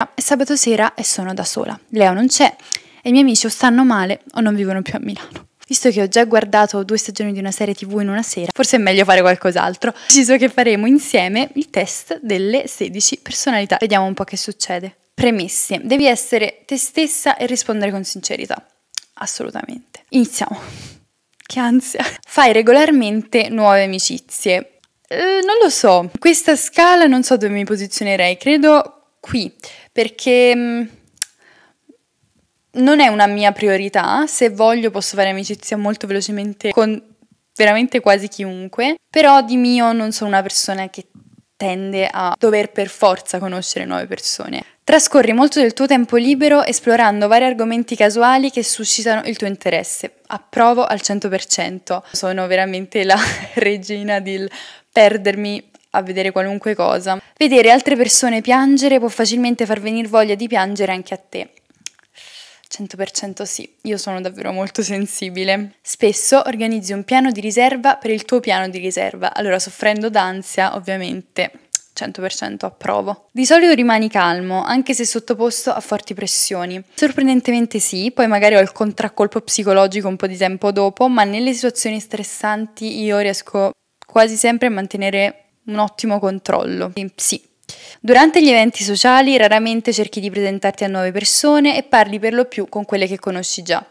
Ah, è sabato sera e sono da sola. Leo non c'è e i miei amici o stanno male o non vivono più a Milano. Visto che ho già guardato due stagioni di una serie tv in una sera, forse è meglio fare qualcos'altro. Ho deciso che faremo insieme il test delle 16 personalità. Vediamo un po' che succede. Premesse. Devi essere te stessa e rispondere con sincerità. Assolutamente. Iniziamo. Che ansia. Fai regolarmente nuove amicizie. Eh, non lo so, questa scala non so dove mi posizionerei, credo qui perché mm, non è una mia priorità, se voglio posso fare amicizia molto velocemente con veramente quasi chiunque, però di mio non sono una persona che tende a dover per forza conoscere nuove persone. Trascorri molto del tuo tempo libero esplorando vari argomenti casuali che suscitano il tuo interesse. Approvo al 100%. Sono veramente la regina del perdermi a vedere qualunque cosa. Vedere altre persone piangere può facilmente far venire voglia di piangere anche a te. 100% sì, io sono davvero molto sensibile. Spesso organizzi un piano di riserva per il tuo piano di riserva, allora soffrendo d'ansia ovviamente. 100% approvo. Di solito rimani calmo, anche se sottoposto a forti pressioni. Sorprendentemente sì, poi magari ho il contraccolpo psicologico un po' di tempo dopo, ma nelle situazioni stressanti io riesco quasi sempre a mantenere un ottimo controllo. Sì. Durante gli eventi sociali raramente cerchi di presentarti a nuove persone e parli per lo più con quelle che conosci già.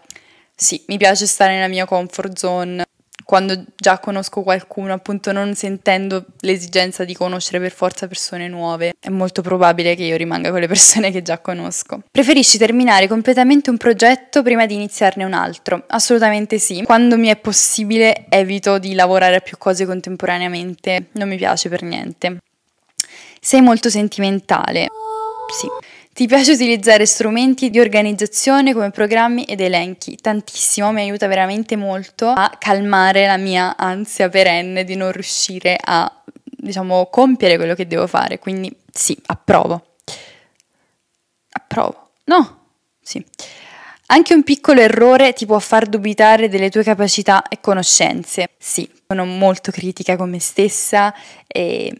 Sì, mi piace stare nella mia comfort zone quando già conosco qualcuno, appunto non sentendo l'esigenza di conoscere per forza persone nuove, è molto probabile che io rimanga con le persone che già conosco. Preferisci terminare completamente un progetto prima di iniziarne un altro? Assolutamente sì. Quando mi è possibile evito di lavorare a più cose contemporaneamente, non mi piace per niente. Sei molto sentimentale. Sì. Ti piace utilizzare strumenti di organizzazione come programmi ed elenchi? Tantissimo, mi aiuta veramente molto a calmare la mia ansia perenne di non riuscire a, diciamo, compiere quello che devo fare. Quindi sì, approvo. Approvo. No? Sì. Anche un piccolo errore ti può far dubitare delle tue capacità e conoscenze. Sì, sono molto critica con me stessa e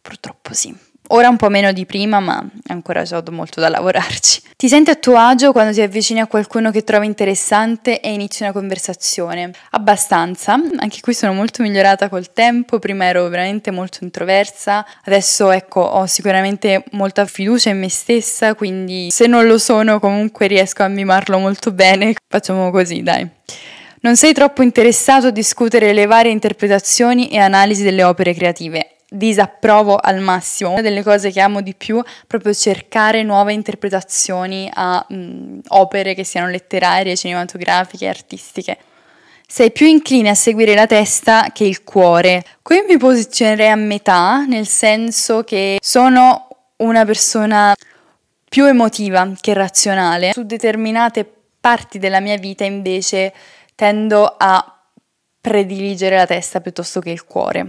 purtroppo sì. Ora un po' meno di prima, ma ancora so molto da lavorarci. Ti senti a tuo agio quando ti avvicini a qualcuno che trovi interessante e inizi una conversazione? Abbastanza, anche qui sono molto migliorata col tempo, prima ero veramente molto introversa, adesso ecco ho sicuramente molta fiducia in me stessa, quindi se non lo sono comunque riesco a mimarlo molto bene, facciamo così dai. Non sei troppo interessato a discutere le varie interpretazioni e analisi delle opere creative, disapprovo al massimo. Una delle cose che amo di più è proprio cercare nuove interpretazioni a mh, mm, opere che siano letterarie, cinematografiche, artistiche. Sei più incline a seguire la testa che il cuore. Qui mi posizionerei a metà, nel senso che sono una persona più emotiva che razionale. Su determinate parti della mia vita invece tendo a prediligere la testa piuttosto che il cuore.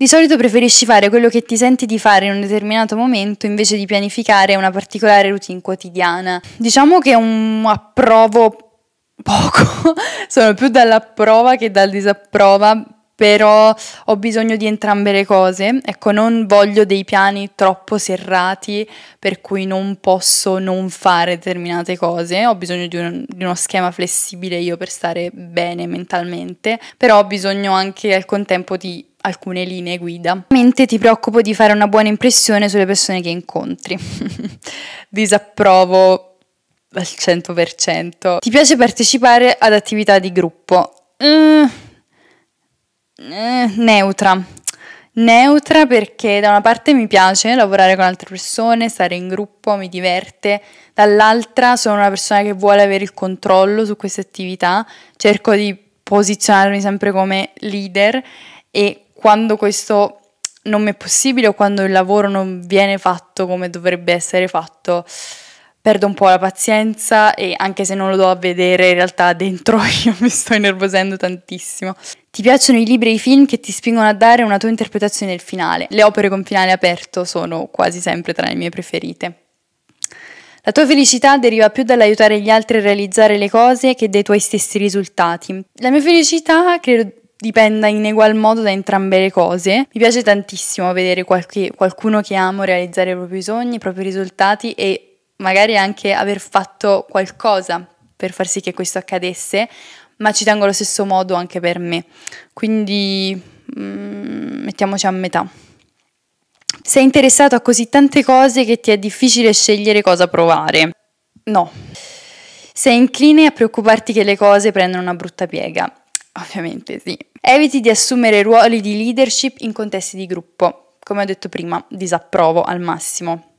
Di solito preferisci fare quello che ti senti di fare in un determinato momento invece di pianificare una particolare routine quotidiana. Diciamo che un approvo poco, sono più dalla prova che dal disapprova però ho bisogno di entrambe le cose. Ecco, non voglio dei piani troppo serrati per cui non posso non fare determinate cose, ho bisogno di, un, di uno schema flessibile io per stare bene mentalmente, però ho bisogno anche al contempo di alcune linee guida. Mente ti preoccupo di fare una buona impressione sulle persone che incontri. Disapprovo al 100%. Ti piace partecipare ad attività di gruppo? Mm eh, neutra. Neutra perché da una parte mi piace lavorare con altre persone, stare in gruppo, mi diverte, dall'altra sono una persona che vuole avere il controllo su queste attività, cerco di posizionarmi sempre come leader e quando questo non mi è possibile o quando il lavoro non viene fatto come dovrebbe essere fatto, perdo un po' la pazienza e anche se non lo do a vedere, in realtà dentro io mi sto innervosendo tantissimo. Ti piacciono i libri e i film che ti spingono a dare una tua interpretazione del finale. Le opere con finale aperto sono quasi sempre tra le mie preferite. La tua felicità deriva più dall'aiutare gli altri a realizzare le cose che dai tuoi stessi risultati. La mia felicità credo dipenda in egual modo da entrambe le cose. Mi piace tantissimo vedere qualche, qualcuno che amo realizzare i propri sogni, i propri risultati e magari anche aver fatto qualcosa per far sì che questo accadesse, ma ci tengo allo stesso modo anche per me. Quindi mm, mettiamoci a metà. Sei interessato a così tante cose che ti è difficile scegliere cosa provare. No. Sei incline a preoccuparti che le cose prendano una brutta piega. Ovviamente sì. Eviti di assumere ruoli di leadership in contesti di gruppo. Come ho detto prima, disapprovo al massimo.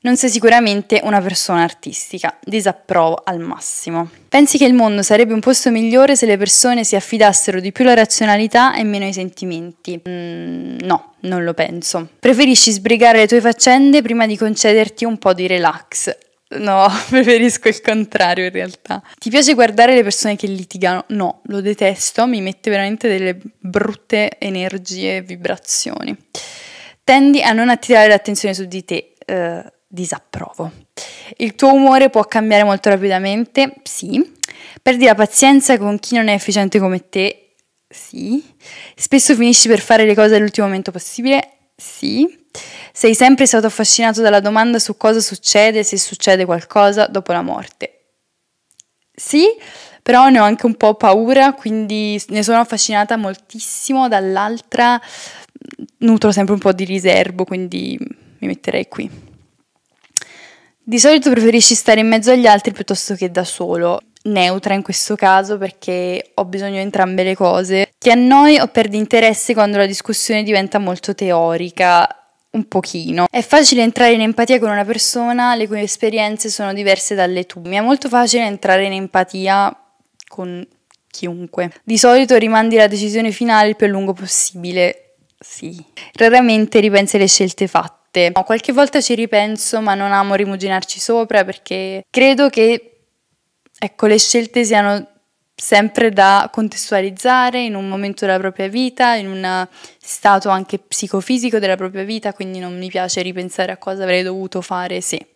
Non sei sicuramente una persona artistica, disapprovo al massimo. Pensi che il mondo sarebbe un posto migliore se le persone si affidassero di più alla razionalità e meno ai sentimenti? Mm, no, non lo penso. Preferisci sbrigare le tue faccende prima di concederti un po' di relax, No, preferisco il contrario in realtà. Ti piace guardare le persone che litigano? No, lo detesto, mi mette veramente delle brutte energie e vibrazioni. Tendi a non attirare l'attenzione su di te. Uh, disapprovo. Il tuo umore può cambiare molto rapidamente, sì. Perdi la pazienza con chi non è efficiente come te, sì. Spesso finisci per fare le cose all'ultimo momento possibile, sì. Sei sempre stato affascinato dalla domanda su cosa succede, se succede qualcosa dopo la morte. Sì, però ne ho anche un po' paura, quindi ne sono affascinata moltissimo, dall'altra nutro sempre un po' di riservo, quindi mi metterei qui. Di solito preferisci stare in mezzo agli altri piuttosto che da solo. Neutra in questo caso perché ho bisogno di entrambe le cose. Ti annoi o perdi interesse quando la discussione diventa molto teorica, un pochino. È facile entrare in empatia con una persona le cui esperienze sono diverse dalle tue. Mi è molto facile entrare in empatia con chiunque. Di solito rimandi la decisione finale il più a lungo possibile. Sì. Raramente ripensi alle scelte fatte fatte. No, qualche volta ci ripenso, ma non amo rimuginarci sopra perché credo che ecco, le scelte siano sempre da contestualizzare in un momento della propria vita, in un stato anche psicofisico della propria vita, quindi non mi piace ripensare a cosa avrei dovuto fare se.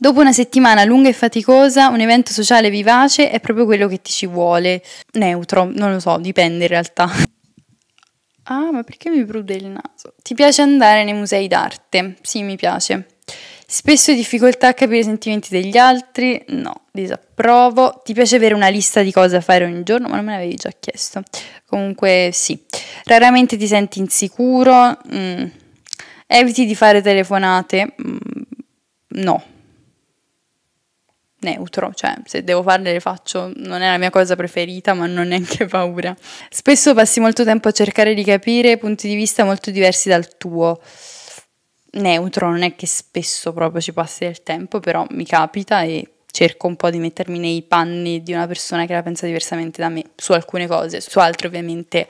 Dopo una settimana lunga e faticosa, un evento sociale vivace è proprio quello che ti ci vuole. Neutro, non lo so, dipende in realtà. Ah, ma perché mi prude il naso? Ti piace andare nei musei d'arte? Sì, mi piace. Spesso difficoltà a capire i sentimenti degli altri? No, disapprovo. Ti piace avere una lista di cose da fare ogni giorno? Ma non me l'avevi già chiesto. Comunque sì. Raramente ti senti insicuro? Mm. Eviti di fare telefonate? Mm. No, neutro, cioè se devo farle le faccio, non è la mia cosa preferita, ma non ho neanche paura. Spesso passi molto tempo a cercare di capire punti di vista molto diversi dal tuo. Neutro, non è che spesso proprio ci passi del tempo, però mi capita e cerco un po' di mettermi nei panni di una persona che la pensa diversamente da me su alcune cose, su altre ovviamente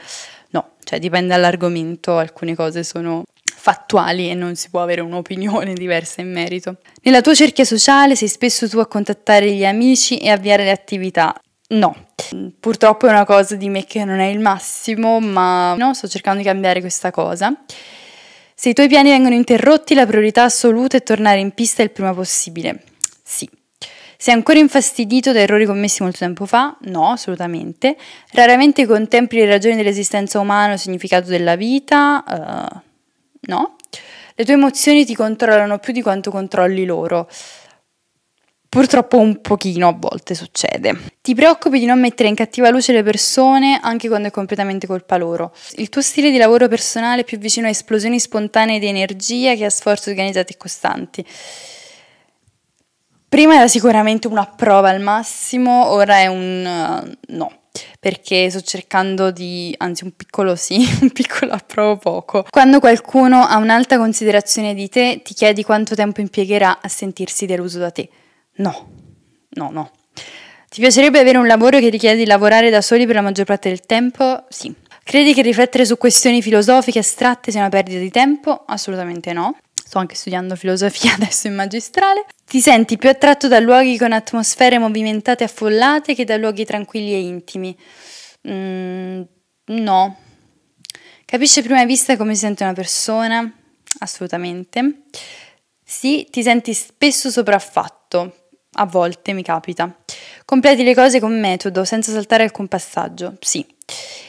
no, cioè dipende dall'argomento, alcune cose sono fattuali e non si può avere un'opinione diversa in merito. Nella tua cerchia sociale sei spesso tu a contattare gli amici e avviare le attività. No, mm, purtroppo è una cosa di me che non è il massimo, ma no, sto cercando di cambiare questa cosa. Se i tuoi piani vengono interrotti, la priorità assoluta è tornare in pista il prima possibile. Sì. Sei ancora infastidito da errori commessi molto tempo fa? No, assolutamente. Raramente contempli le ragioni dell'esistenza umana o il significato della vita? Uh, no? Le tue emozioni ti controllano più di quanto controlli loro. Purtroppo un pochino a volte succede. Ti preoccupi di non mettere in cattiva luce le persone anche quando è completamente colpa loro. Il tuo stile di lavoro personale è più vicino a esplosioni spontanee di energia che a sforzi organizzati e costanti. Prima era sicuramente una prova al massimo, ora è un uh, no perché sto cercando di, anzi un piccolo sì, un piccolo approvo poco. Quando qualcuno ha un'alta considerazione di te, ti chiedi quanto tempo impiegherà a sentirsi deluso da te. No, no, no. Ti piacerebbe avere un lavoro che richiede di lavorare da soli per la maggior parte del tempo? Sì. Credi che riflettere su questioni filosofiche astratte sia una perdita di tempo? Assolutamente no sto anche studiando filosofia adesso in magistrale, ti senti più attratto da luoghi con atmosfere movimentate e affollate che da luoghi tranquilli e intimi? Mm, no. Capisci a prima vista come si sente una persona? Assolutamente. Sì, ti senti spesso sopraffatto, a volte mi capita. Completi le cose con metodo, senza saltare alcun passaggio, sì.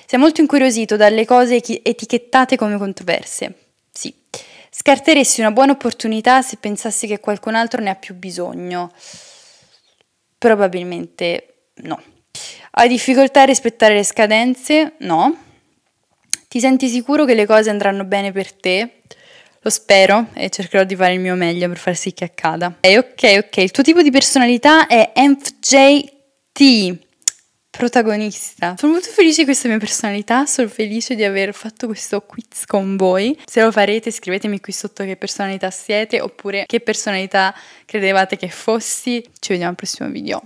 Sei molto incuriosito dalle cose etichettate come controverse, sì. Scarteresti una buona opportunità se pensassi che qualcun altro ne ha più bisogno. Probabilmente no. Hai difficoltà a rispettare le scadenze? No. Ti senti sicuro che le cose andranno bene per te? Lo spero e cercherò di fare il mio meglio per far sì che accada. Ok, ok, ok. Il tuo tipo di personalità è ENFJT protagonista. Sono molto felice di questa mia personalità, sono felice di aver fatto questo quiz con voi. Se lo farete scrivetemi qui sotto che personalità siete oppure che personalità credevate che fossi. Ci vediamo al prossimo video.